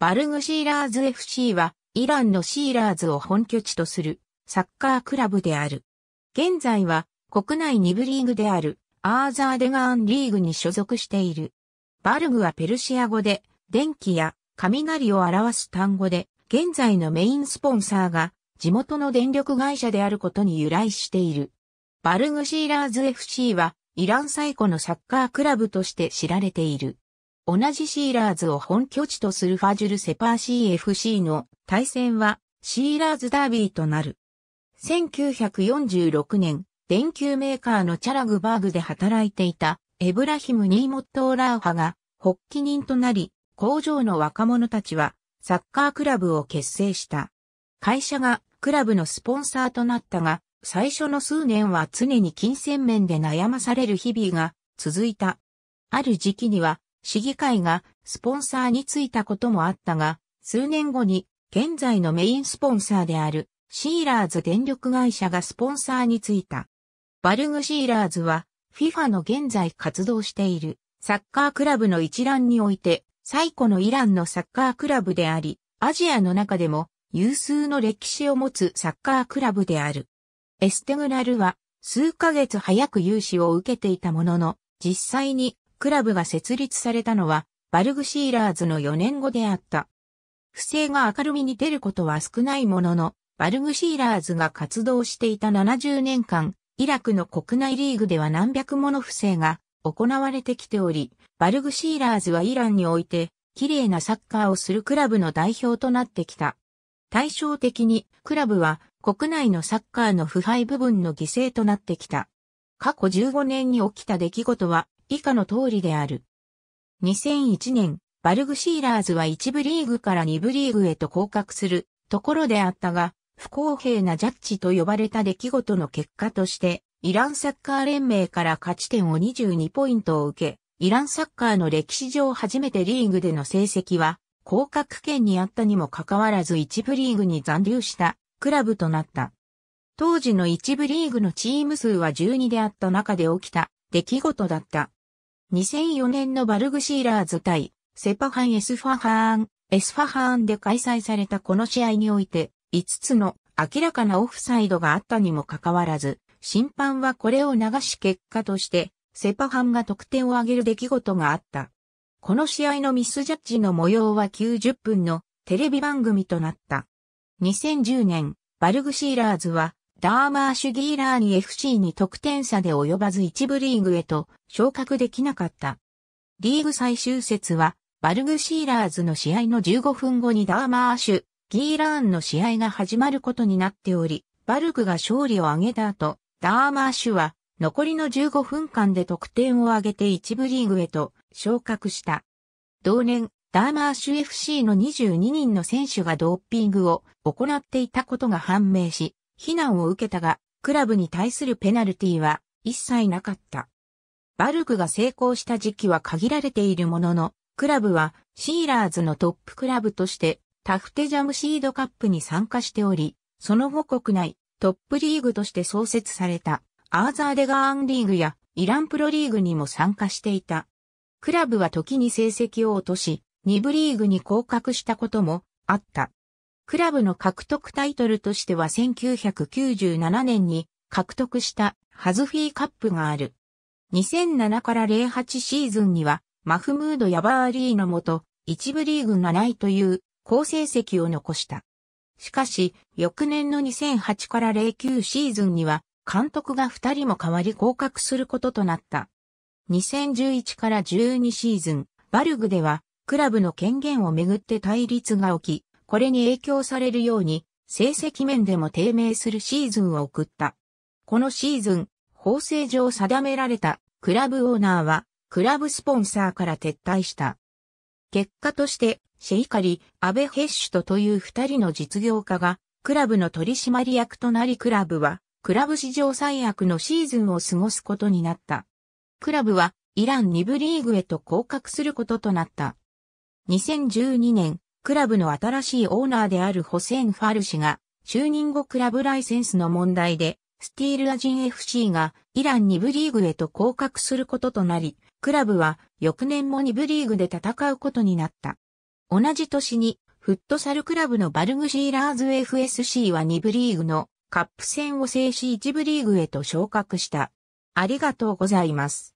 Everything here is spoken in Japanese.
バルグシーラーズ FC は、イランのシーラーズを本拠地とするサッカークラブである。現在は国内2部リーグであるアーザーデガーンリーグに所属している。バルグはペルシア語で電気や雷を表す単語で、現在のメインスポンサーが地元の電力会社であることに由来している。バルグシーラーズ FC はイラン最古のサッカークラブとして知られている。同じシーラーズを本拠地とするファジュル・セパー CFC の対戦はシーラーズダービーとなる。1946年、電球メーカーのチャラグバーグで働いていたエブラヒム・ニーモットー・ラーハが発起人となり、工場の若者たちはサッカークラブを結成した。会社がクラブのスポンサーとなったが、最初の数年は常に金銭面で悩まされる日々が続いた。ある時期には市議会がスポンサーについたこともあったが、数年後に現在のメインスポンサーであるシーラーズ電力会社がスポンサーについた。バルグシーラーズは FIFA の現在活動しているサッカークラブの一覧において最古のイランのサッカークラブであり、アジアの中でも有数の歴史を持つサッカークラブである。エステグラルは数ヶ月早く融資を受けていたものの、実際にクラブが設立されたのは、バルグシーラーズの4年後であった。不正が明るみに出ることは少ないものの、バルグシーラーズが活動していた70年間、イラクの国内リーグでは何百もの不正が行われてきており、バルグシーラーズはイランにおいて、綺麗なサッカーをするクラブの代表となってきた。対照的に、クラブは国内のサッカーの腐敗部分の犠牲となってきた。過去15年に起きた出来事は、以下の通りである。2001年、バルグシーラーズは1部リーグから2部リーグへと降格するところであったが、不公平なジャッジと呼ばれた出来事の結果として、イランサッカー連盟から勝ち点を22ポイントを受け、イランサッカーの歴史上初めてリーグでの成績は、降格圏にあったにもかかわらず1部リーグに残留したクラブとなった。当時の一部リーグのチーム数は12であった中で起きた出来事だった。2004年のバルグシーラーズ対、セパハン・エスファハーン、エスファハーンで開催されたこの試合において、5つの明らかなオフサイドがあったにもかかわらず、審判はこれを流し結果として、セパハンが得点を上げる出来事があった。この試合のミスジャッジの模様は90分のテレビ番組となった。2010年、バルグシーラーズはダーマーシュギーラーに FC に得点差で及ばず一部リーグへと昇格できなかった。リーグ最終節は、バルグシーラーズの試合の15分後にダーマーシュ、ギーラーンの試合が始まることになっており、バルグが勝利を挙げた後、ダーマーシュは残りの15分間で得点を挙げて一部リーグへと昇格した。同年、ダーマーシュ FC の22人の選手がドーピングを行っていたことが判明し、非難を受けたが、クラブに対するペナルティは一切なかった。バルクが成功した時期は限られているものの、クラブはシーラーズのトップクラブとしてタフテジャムシードカップに参加しており、その後国内トップリーグとして創設されたアーザーデガーンリーグやイランプロリーグにも参加していた。クラブは時に成績を落とし、2部リーグに降格したこともあった。クラブの獲得タイトルとしては1997年に獲得したハズフィーカップがある。2007から08シーズンにはマフムード・ヤバーリーのもと一部リーグ7位という好成績を残した。しかし、翌年の2008から09シーズンには監督が2人も代わり降格することとなった。2011から12シーズン、バルグではクラブの権限をめぐって対立が起き、これに影響されるように、成績面でも低迷するシーズンを送った。このシーズン、法制上定められたクラブオーナーは、クラブスポンサーから撤退した。結果として、シェイカリ、アベ・ヘッシュトという二人の実業家が、クラブの取締役となりクラブは、クラブ史上最悪のシーズンを過ごすことになった。クラブは、イラン2部リーグへと降格することとなった。2012年、クラブの新しいオーナーであるホセン・ファル氏が、就任後クラブライセンスの問題で、スティールアジン FC がイラン2部リーグへと降格することとなり、クラブは翌年も2部リーグで戦うことになった。同じ年に、フットサルクラブのバルグシーラーズ FSC は2部リーグのカップ戦を制し1部リーグへと昇格した。ありがとうございます。